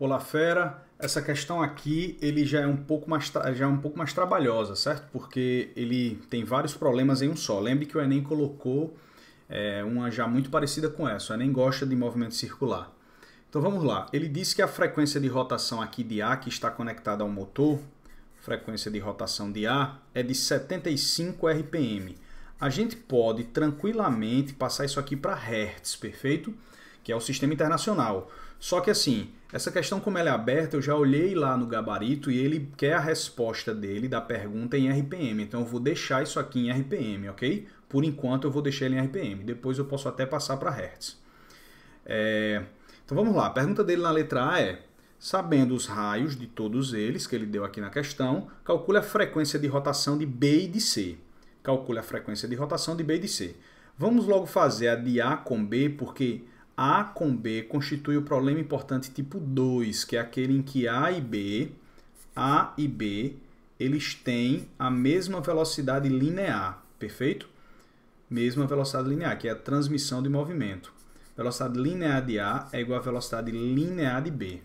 Olá Fera, essa questão aqui ele já é um pouco mais já é um pouco mais trabalhosa, certo? Porque ele tem vários problemas em um só. Lembre que o Enem colocou é, uma já muito parecida com essa. O Enem gosta de movimento circular. Então vamos lá. Ele disse que a frequência de rotação aqui de A que está conectada ao motor, frequência de rotação de A é de 75 RPM. A gente pode tranquilamente passar isso aqui para Hertz, perfeito? que é o sistema internacional. Só que assim, essa questão como ela é aberta, eu já olhei lá no gabarito e ele quer a resposta dele da pergunta em RPM. Então eu vou deixar isso aqui em RPM, ok? Por enquanto eu vou deixar ele em RPM. Depois eu posso até passar para Hertz. É... Então vamos lá. A pergunta dele na letra A é: sabendo os raios de todos eles que ele deu aqui na questão, calcule a frequência de rotação de B e de C. Calcule a frequência de rotação de B e de C. Vamos logo fazer a de A com B, porque a com B constitui o problema importante tipo 2, que é aquele em que A e B, A e B, eles têm a mesma velocidade linear, perfeito? Mesma velocidade linear, que é a transmissão de movimento. Velocidade linear de A é igual à velocidade linear de B.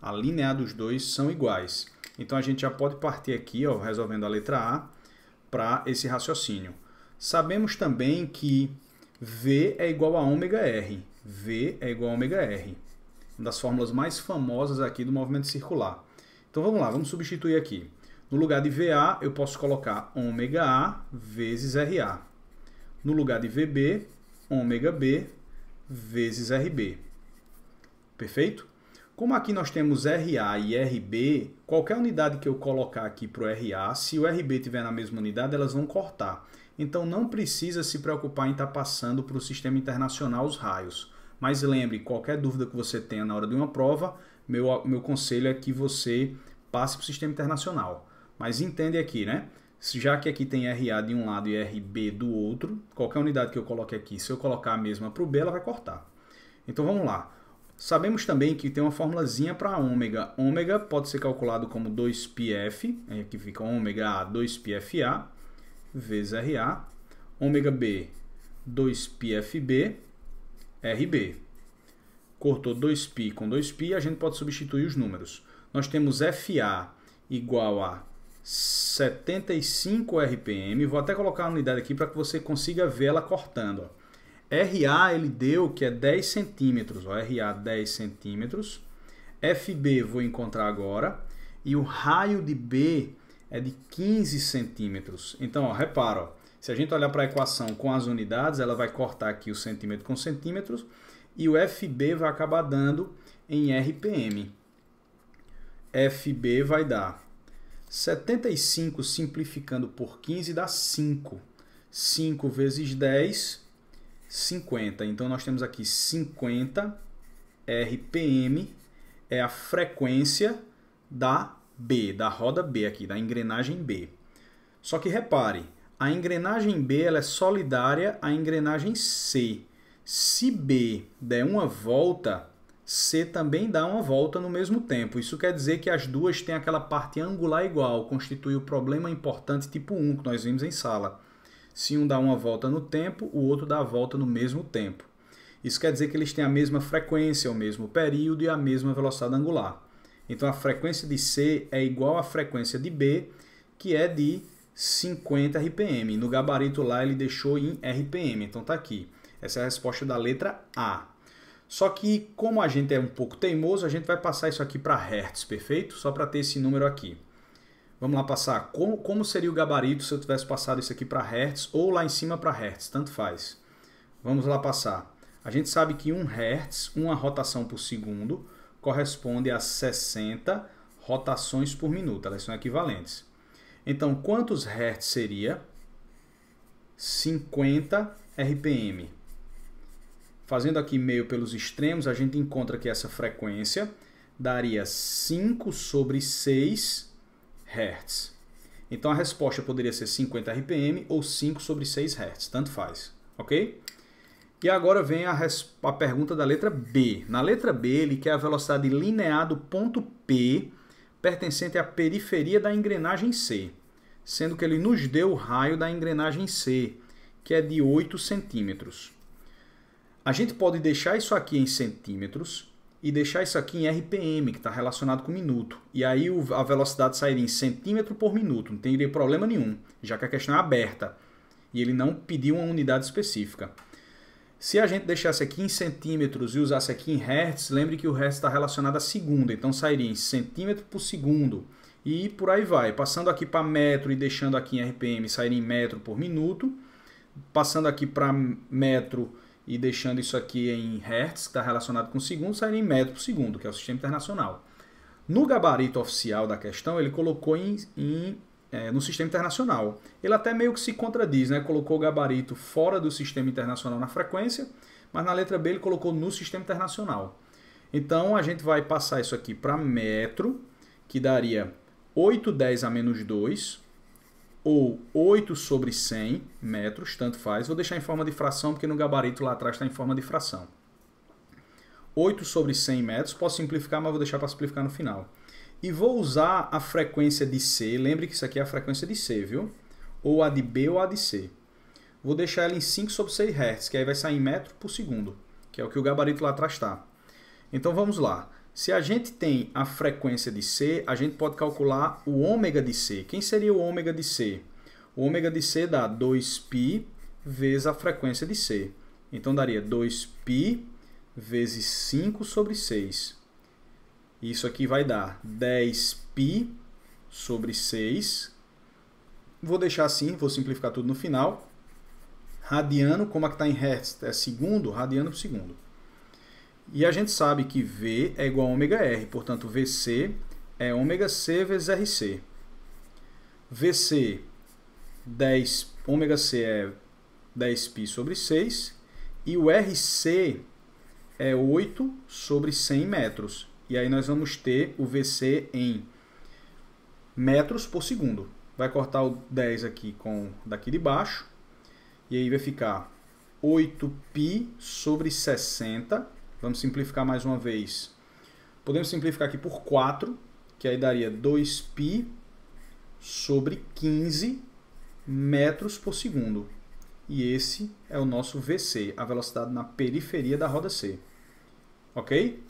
A linear dos dois são iguais. Então a gente já pode partir aqui, ó, resolvendo a letra A, para esse raciocínio. Sabemos também que V é igual a ômega R. V é igual a ωR, uma das fórmulas mais famosas aqui do movimento circular. Então vamos lá, vamos substituir aqui. No lugar de VA, eu posso colocar ωA vezes RA. No lugar de VB, ωB B vezes RB. Perfeito? Como aqui nós temos RA e RB, qualquer unidade que eu colocar aqui para o RA, se o RB tiver na mesma unidade, elas vão cortar. Então não precisa se preocupar em estar tá passando para o sistema internacional os raios. Mas lembre, qualquer dúvida que você tenha na hora de uma prova, meu, meu conselho é que você passe para o sistema internacional. Mas entende aqui, né? Já que aqui tem RA de um lado e RB do outro, qualquer unidade que eu coloque aqui, se eu colocar a mesma para o B, ela vai cortar. Então vamos lá. Sabemos também que tem uma formulazinha para ômega. Ômega pode ser calculado como 2πf, aqui é, fica ômega A, 2πfa vezes RA, ômega B, 2πFB, RB. Cortou 2π com 2π, a gente pode substituir os números. Nós temos FA igual a 75 RPM, vou até colocar a unidade aqui para que você consiga ver ela cortando. Ó. RA ele deu que é 10 centímetros, ó, RA 10 centímetros. FB vou encontrar agora. E o raio de B é de 15 centímetros. Então, ó, repara, ó, se a gente olhar para a equação com as unidades, ela vai cortar aqui o centímetro com centímetros e o FB vai acabar dando em RPM. FB vai dar 75 simplificando por 15 dá 5. 5 vezes 10, 50. Então, nós temos aqui 50 RPM é a frequência da B, da roda B aqui, da engrenagem B. Só que repare, a engrenagem B ela é solidária à engrenagem C. Se B der uma volta, C também dá uma volta no mesmo tempo. Isso quer dizer que as duas têm aquela parte angular igual, constitui o problema importante tipo 1 que nós vimos em sala. Se um dá uma volta no tempo, o outro dá a volta no mesmo tempo. Isso quer dizer que eles têm a mesma frequência, o mesmo período e a mesma velocidade angular. Então a frequência de C é igual à frequência de B, que é de 50 RPM. No gabarito lá ele deixou em RPM, então tá aqui. Essa é a resposta da letra A. Só que como a gente é um pouco teimoso, a gente vai passar isso aqui para Hertz, perfeito? Só para ter esse número aqui. Vamos lá passar. Como, como seria o gabarito se eu tivesse passado isso aqui para Hertz ou lá em cima para Hertz? Tanto faz. Vamos lá passar. A gente sabe que 1 Hertz, uma rotação por segundo, corresponde a 60 rotações por minuto, elas são equivalentes. Então, quantos Hz seria? 50 RPM. Fazendo aqui meio pelos extremos, a gente encontra que essa frequência daria 5 sobre 6 Hz. Então, a resposta poderia ser 50 RPM ou 5 sobre 6 Hz. tanto faz, ok? E agora vem a, a, pergunta da letra B. Na letra B, ele quer a velocidade linear do ponto P pertencente à periferia da engrenagem C, sendo que ele nos deu o raio da engrenagem C, que é de 8 centímetros. A gente pode deixar isso aqui em centímetros e deixar isso aqui em RPM, que está relacionado com minuto. E aí a velocidade sairia em centímetro por minuto, não teria problema nenhum, já que a questão é aberta e ele não pediu uma unidade específica. Se a gente deixasse aqui em centímetros e usasse aqui em hertz, lembre que o hertz está relacionado a segundo, então sairia em centímetro por segundo e por aí vai. Passando aqui para metro e deixando aqui em RPM, sairia em metro por minuto. Passando aqui para metro e deixando isso aqui em hertz, que está relacionado com segundo, sairia em metro por segundo, que é o sistema internacional. No gabarito oficial da questão, ele colocou em, em é, no sistema internacional. Ele até meio que se contradiz, né? colocou o gabarito fora do sistema internacional na frequência, mas na letra B ele colocou no sistema internacional. Então a gente vai passar isso aqui para metro, que daria 810 a menos 2, ou 8 sobre 100 metros, tanto faz. Vou deixar em forma de fração, porque no gabarito lá atrás está em forma de fração. 8 sobre 100 metros, posso simplificar, mas vou deixar para simplificar no final. E vou usar a frequência de C, lembre que isso aqui é a frequência de C, viu? Ou a de B ou a de C. Vou deixar ela em 5 sobre 6 Hz, que aí vai sair em metro por segundo, que é o que o gabarito lá atrás está. Então vamos lá. Se a gente tem a frequência de C, a gente pode calcular o ômega de C. Quem seria o ômega de C? O ômega de C dá 2π vezes a frequência de C. Então daria 2π vezes 5 sobre 6. Isso aqui vai dar 10π sobre 6. Vou deixar assim, vou simplificar tudo no final. Radiano, como é que está em hertz é segundo, radiano por segundo. E a gente sabe que V é igual a ωR, portanto VC é ωC vezes RC. VC 10, ômega C é 10π sobre 6 e o RC é 8 sobre 100 metros. E aí nós vamos ter o VC em metros por segundo. Vai cortar o 10 aqui com daqui de baixo. E aí vai ficar 8π sobre 60. Vamos simplificar mais uma vez. Podemos simplificar aqui por 4, que aí daria 2π sobre 15 metros por segundo. E esse é o nosso VC, a velocidade na periferia da roda C. Ok?